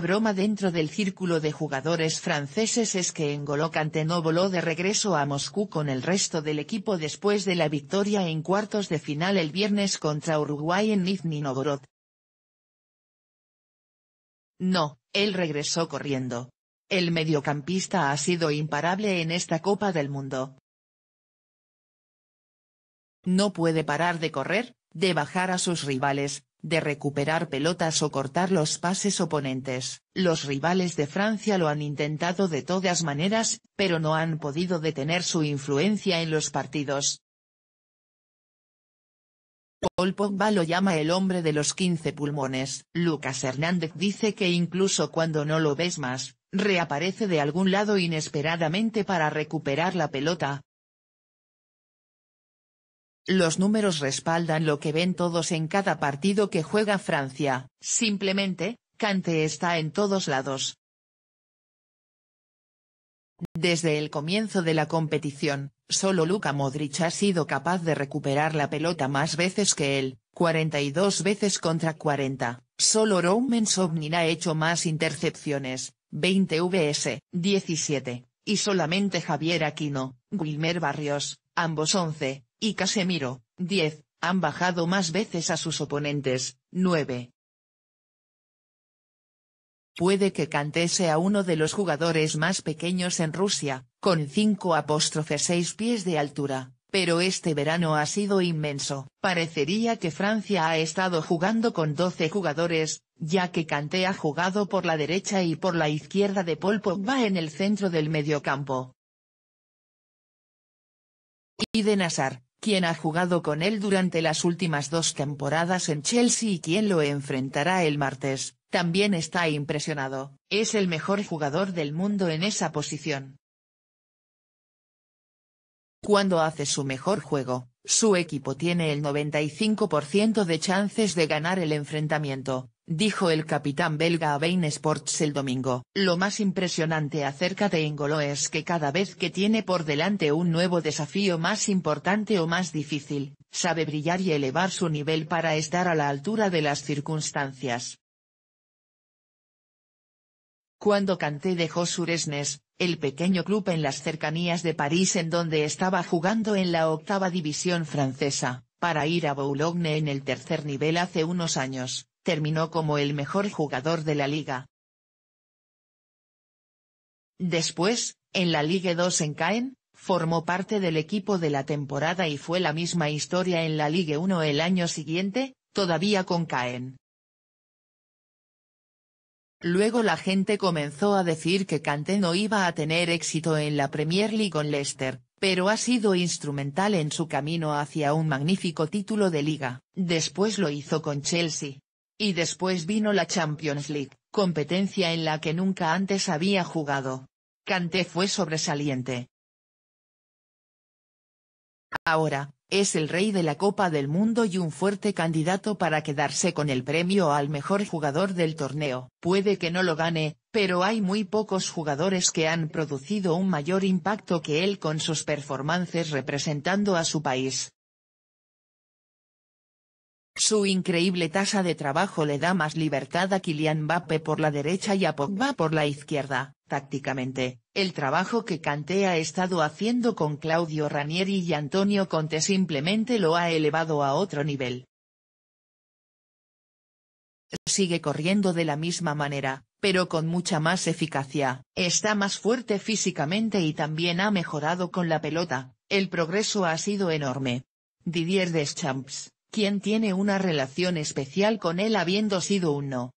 broma dentro del círculo de jugadores franceses es que N'Golo Kanté no voló de regreso a Moscú con el resto del equipo después de la victoria en cuartos de final el viernes contra Uruguay en Nizhny Novgorod. No, él regresó corriendo. El mediocampista ha sido imparable en esta Copa del Mundo. No puede parar de correr, de bajar a sus rivales, de recuperar pelotas o cortar los pases oponentes. Los rivales de Francia lo han intentado de todas maneras, pero no han podido detener su influencia en los partidos. Paul Pogba lo llama el hombre de los 15 pulmones. Lucas Hernández dice que incluso cuando no lo ves más, reaparece de algún lado inesperadamente para recuperar la pelota, los números respaldan lo que ven todos en cada partido que juega Francia, simplemente, Kante está en todos lados. Desde el comienzo de la competición, solo Luka Modric ha sido capaz de recuperar la pelota más veces que él, 42 veces contra 40, solo Roman Sobnin ha hecho más intercepciones, 20 vs, 17, y solamente Javier Aquino, Wilmer Barrios, ambos 11, y Casemiro, 10, han bajado más veces a sus oponentes, 9. Puede que Kanté sea uno de los jugadores más pequeños en Rusia, con 5 apóstrofes 6 pies de altura, pero este verano ha sido inmenso. Parecería que Francia ha estado jugando con 12 jugadores, ya que Kanté ha jugado por la derecha y por la izquierda de Polpo va en el centro del mediocampo y de Nazar, quien ha jugado con él durante las últimas dos temporadas en Chelsea y quien lo enfrentará el martes, también está impresionado, es el mejor jugador del mundo en esa posición. Cuando hace su mejor juego, su equipo tiene el 95% de chances de ganar el enfrentamiento, dijo el capitán belga a Bain Sports el domingo. Lo más impresionante acerca de Engolo es que cada vez que tiene por delante un nuevo desafío más importante o más difícil, sabe brillar y elevar su nivel para estar a la altura de las circunstancias. Cuando Kanté dejó Suresnes, el pequeño club en las cercanías de París en donde estaba jugando en la octava división francesa, para ir a Boulogne en el tercer nivel hace unos años, terminó como el mejor jugador de la liga. Después, en la Ligue 2 en Caen, formó parte del equipo de la temporada y fue la misma historia en la Ligue 1 el año siguiente, todavía con Caen. Luego la gente comenzó a decir que Kanté no iba a tener éxito en la Premier League con Leicester, pero ha sido instrumental en su camino hacia un magnífico título de liga. Después lo hizo con Chelsea, y después vino la Champions League, competencia en la que nunca antes había jugado. Kanté fue sobresaliente. Ahora, es el rey de la Copa del Mundo y un fuerte candidato para quedarse con el premio al mejor jugador del torneo. Puede que no lo gane, pero hay muy pocos jugadores que han producido un mayor impacto que él con sus performances representando a su país. Su increíble tasa de trabajo le da más libertad a Kylian Mbappé por la derecha y a Pogba por la izquierda, tácticamente, el trabajo que Kanté ha estado haciendo con Claudio Ranieri y Antonio Conte simplemente lo ha elevado a otro nivel. Sigue corriendo de la misma manera, pero con mucha más eficacia, está más fuerte físicamente y también ha mejorado con la pelota, el progreso ha sido enorme. Didier Deschamps quien tiene una relación especial con él habiendo sido uno.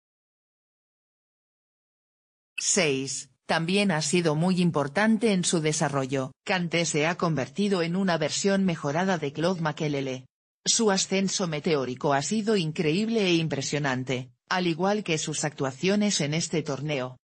6. También ha sido muy importante en su desarrollo. Kante se ha convertido en una versión mejorada de Claude Makelele. Su ascenso meteórico ha sido increíble e impresionante, al igual que sus actuaciones en este torneo.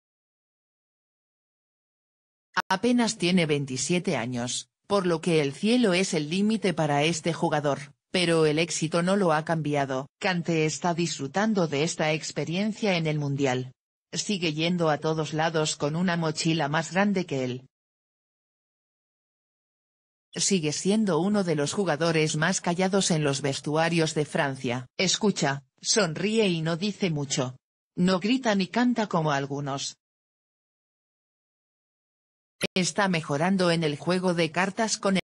Apenas tiene 27 años, por lo que el cielo es el límite para este jugador pero el éxito no lo ha cambiado. Kante está disfrutando de esta experiencia en el Mundial. Sigue yendo a todos lados con una mochila más grande que él. Sigue siendo uno de los jugadores más callados en los vestuarios de Francia. Escucha, sonríe y no dice mucho. No grita ni canta como algunos. Está mejorando en el juego de cartas con el